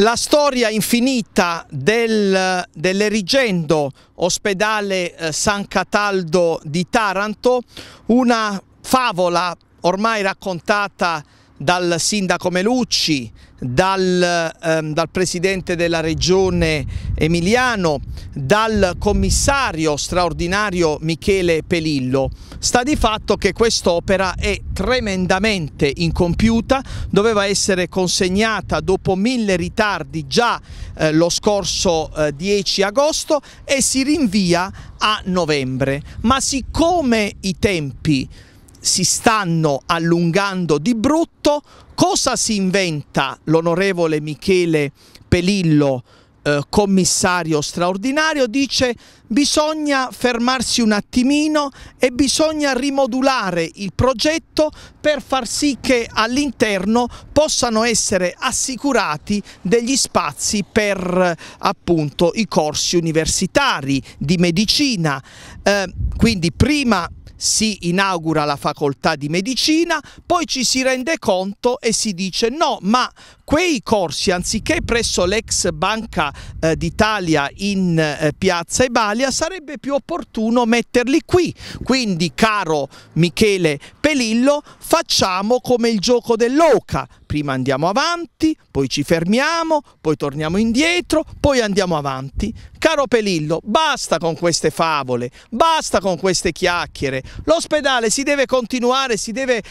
La storia infinita del, dell'erigendo ospedale eh, San Cataldo di Taranto, una favola ormai raccontata dal sindaco Melucci, dal, ehm, dal, presidente della regione Emiliano, dal commissario straordinario Michele Pelillo. Sta di fatto che quest'opera è tremendamente incompiuta, doveva essere consegnata dopo mille ritardi già eh, lo scorso eh, 10 agosto e si rinvia a novembre. Ma siccome i tempi si stanno allungando di brutto. Cosa si inventa l'onorevole Michele Pelillo, eh, commissario straordinario? Dice bisogna fermarsi un attimino e bisogna rimodulare il progetto per far sì che all'interno possano essere assicurati degli spazi per appunto i corsi universitari di medicina. Eh, quindi prima si inaugura la facoltà di medicina, poi ci si rende conto e si dice no, ma quei corsi, anziché presso l'ex Banca eh, d'Italia in eh, Piazza Ebalia, sarebbe più opportuno metterli qui. Quindi, caro Michele Pelillo, facciamo come il gioco dell'oca, prima andiamo avanti, poi ci fermiamo, poi torniamo indietro, poi andiamo avanti. Caro Pelillo, basta con queste favole, basta con queste chiacchiere. L'ospedale si deve continuare, si deve,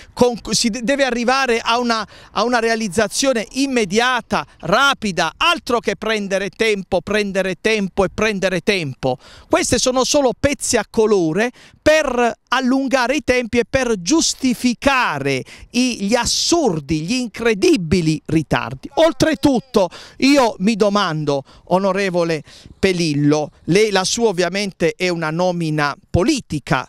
si deve arrivare a una, a una realizzazione immediata, rapida, altro che prendere tempo, prendere tempo e prendere tempo. Queste sono solo pezzi a colore per allungare i tempi e per giustificare gli assurdi, gli incredibili incredibili ritardi. Oltretutto io mi domando, onorevole Pelillo, lei, la sua ovviamente è una nomina politica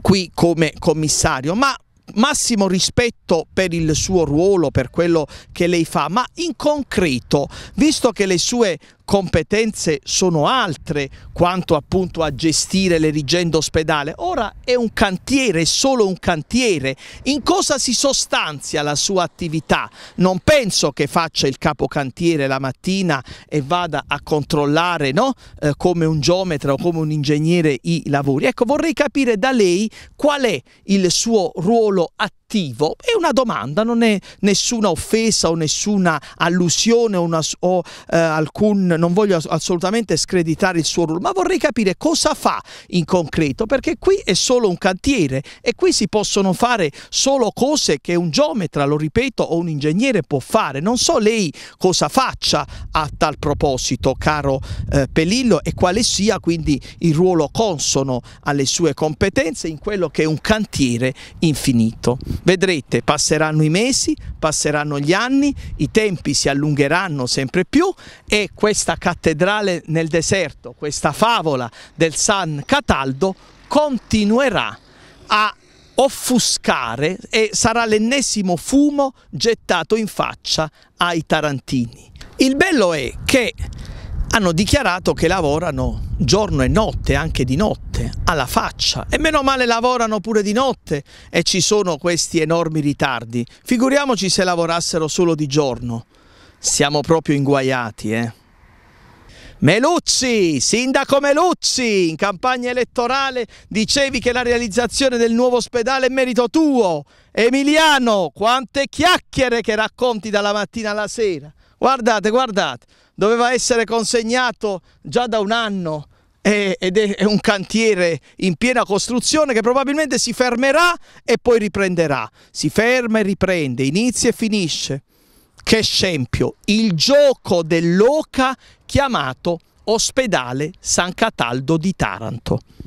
qui come commissario, ma massimo rispetto per il suo ruolo, per quello che lei fa, ma in concreto, visto che le sue competenze sono altre quanto appunto a gestire l'erigendo ospedale. Ora è un cantiere, solo un cantiere. In cosa si sostanzia la sua attività? Non penso che faccia il capocantiere la mattina e vada a controllare no? eh, come un geometra o come un ingegnere i lavori. Ecco, vorrei capire da lei qual è il suo ruolo attivo cattivo è una domanda, non è nessuna offesa o nessuna allusione o, una, o eh, alcun, non voglio assolutamente screditare il suo ruolo, ma vorrei capire cosa fa in concreto, perché qui è solo un cantiere e qui si possono fare solo cose che un geometra, lo ripeto, o un ingegnere può fare. Non so lei cosa faccia a tal proposito, caro eh, Pelillo, e quale sia quindi il ruolo consono alle sue competenze in quello che è un cantiere infinito. Vedrete, passeranno i mesi, passeranno gli anni, i tempi si allungheranno sempre più e questa cattedrale nel deserto, questa favola del San Cataldo continuerà a offuscare e sarà l'ennesimo fumo gettato in faccia ai tarantini. Il bello è che hanno dichiarato che lavorano giorno e notte, anche di notte, alla faccia. E meno male lavorano pure di notte e ci sono questi enormi ritardi. Figuriamoci se lavorassero solo di giorno. Siamo proprio inguaiati, eh. Meluzzi, sindaco Meluzzi, in campagna elettorale dicevi che la realizzazione del nuovo ospedale è merito tuo. Emiliano, quante chiacchiere che racconti dalla mattina alla sera. Guardate, guardate, doveva essere consegnato già da un anno ed è un cantiere in piena costruzione che probabilmente si fermerà e poi riprenderà. Si ferma e riprende, inizia e finisce. Che scempio, il gioco dell'oca chiamato Ospedale San Cataldo di Taranto.